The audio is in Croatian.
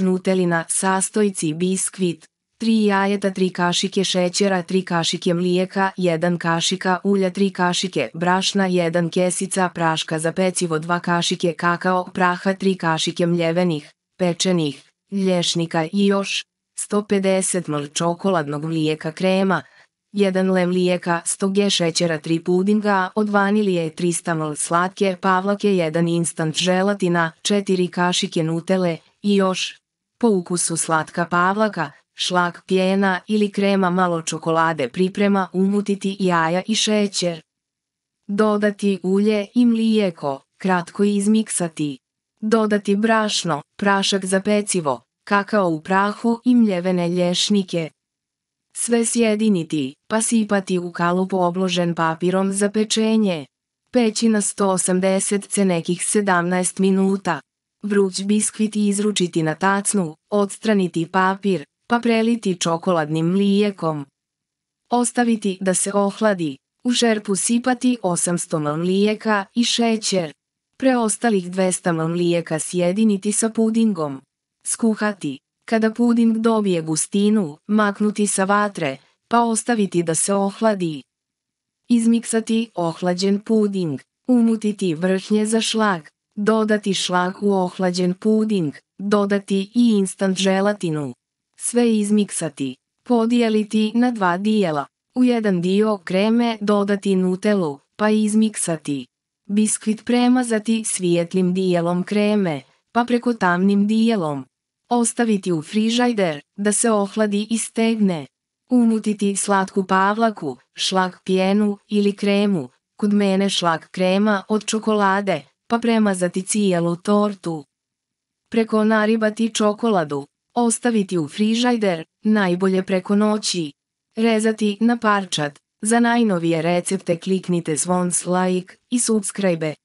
Nutelina, sastojci, biskvit, 3 jajeta, 3 kašike šećera, 3 kašike mlijeka, 1 kašika ulja, 3 kašike brašna, 1 kesica praška za pecivo, 2 kašike kakao, praha, 3 kašike mljevenih, pečenih, lješnika i još 150 ml čokoladnog mlijeka krema, 1 le mlijeka, 100 g šećera, 3 pudinga, od vanilije 300 ml slatke, pavlake, 1 instant želatina, 4 kašike nutele i još po ukusu slatka pavlaka, šlak pjena ili krema malo čokolade priprema umutiti jaja i šećer. Dodati ulje i mlijeko, kratko izmiksati. Dodati brašno, prašak za pecivo, kakao u prahu i mljevene lješnike. Sve sjediniti, pa sipati u kalup obložen papirom za pečenje. Peći na 180 c nekih 17 minuta vruć biskvit i izručiti na tacnu, odstraniti papir, pa preliti čokoladnim mlijekom. Ostaviti da se ohladi, u šerpu sipati 800 mlijeka i šećer. Preostalih 200 mlijeka sjediniti sa pudingom. Skuhati. Kada puding dobije gustinu, maknuti sa vatre, pa ostaviti da se ohladi. Izmiksati ohlađen puding. Umutiti vrhnje za šlag dodati šlag u ohlađen puding, dodati i instant želatinu. Sve izmiksati, podijeliti na dva dijela. U jedan dio kreme dodati nutelu, pa izmiksati. Biskvit premazati svijetlim dijelom kreme, pa preko tamnim dijelom. Ostaviti u frižajder, da se ohladi i stegne. Umutiti slatku pavlaku, šlag pjenu ili kremu, kod mene šlag krema od čokolade pa premazati cijelu tortu. Preko naribati čokoladu, ostaviti u frižajder, najbolje preko noći. Rezati na parčad. Za najnovije recepte kliknite zvon like i subscribe.